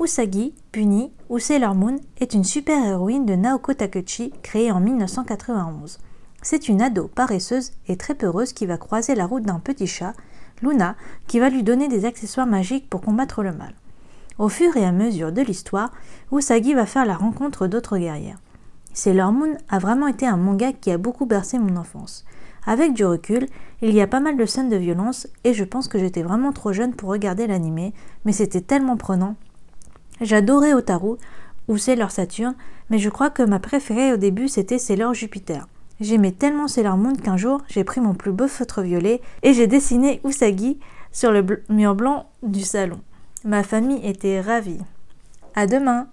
Usagi, puni, ou Sailor Moon est une super-héroïne de Naoko Takeuchi créée en 1991. C'est une ado paresseuse et très peureuse qui va croiser la route d'un petit chat, Luna, qui va lui donner des accessoires magiques pour combattre le mal. Au fur et à mesure de l'histoire, Usagi va faire la rencontre d'autres guerrières. Sailor Moon a vraiment été un manga qui a beaucoup bercé mon enfance. Avec du recul, il y a pas mal de scènes de violence et je pense que j'étais vraiment trop jeune pour regarder l'animé, mais c'était tellement prenant, J'adorais Otaru, ou Sailor Saturne, mais je crois que ma préférée au début c'était Sailor Jupiter. J'aimais tellement Sailor monde qu'un jour j'ai pris mon plus beau feutre violet et j'ai dessiné Usagi sur le mur blanc du salon. Ma famille était ravie. A demain!